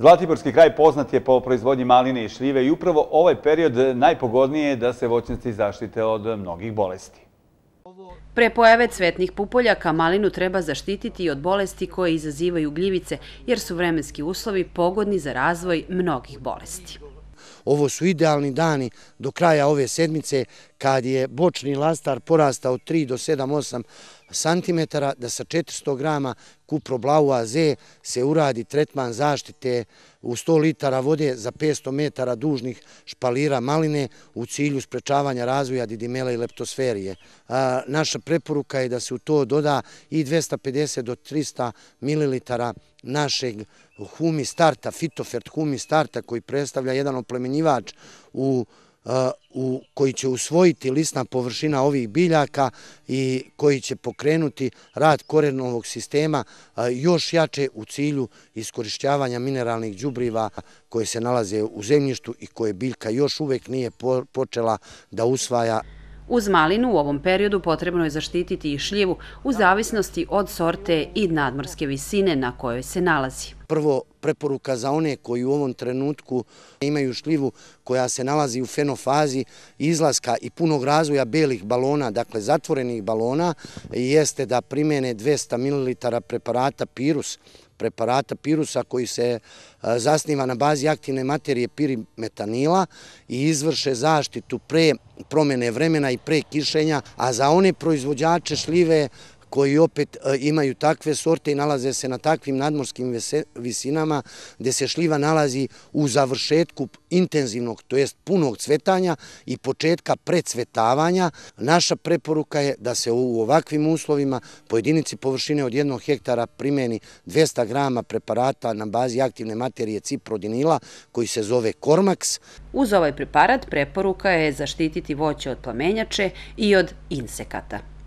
Zlatiborski kraj poznat je po proizvodnji maline i šljive i upravo ovaj period najpogodnije je da se voćnici zaštite od mnogih bolesti. Pre pojave cvetnih pupoljaka malinu treba zaštititi od bolesti koje izazivaju gljivice, jer su vremenski uslovi pogodni za razvoj mnogih bolesti. Ovo su idealni dani do kraja ove sedmice kad je bočni lastar porastao 3 do 7-8 cm da sa 400 grama Kupro Blau AZ se uradi tretman zaštite u 100 litara vode za 500 metara dužnih špalira maline u cilju sprečavanja razvoja didimela i leptosferije. Naša preporuka je da se u to doda i 250 do 300 mililitara našeg humi starta, fitofert humi starta koji predstavlja jedan oplemenjivač u kupu koji će usvojiti listna površina ovih biljaka i koji će pokrenuti rad korenovog sistema još jače u cilju iskorišćavanja mineralnih džubriva koje se nalaze u zemljištu i koje biljka još uvek nije počela da usvaja. Uz malinu u ovom periodu potrebno je zaštititi i šljivu u zavisnosti od sorte i nadmorske visine na kojoj se nalazi. Prvo preporuka za one koji u ovom trenutku imaju šljivu koja se nalazi u fenofazi izlaska i punog razvoja belih balona, dakle zatvorenih balona, jeste da primene 200 ml preparata Pirus preparata pirusa koji se e, zasniva na bazi aktivne materije pirimetanila i izvrše zaštitu pre promjene vremena i pre kišenja, a za one proizvođače šljive koji opet e, imaju takve sorte i nalaze se na takvim nadmorskim visinama gdje se šljiva nalazi u završetku intenzivnog, to jest punog cvetanja i početka precvetavanja. Naša preporuka je da se u ovakvim uslovima po jedinici površine od jednog hektara primeni 200 grama preparata na bazi aktivne materije ciprodinila koji se zove Kormaks. Uz ovaj preparat preporuka je zaštititi voće od plamenjače i od insekata.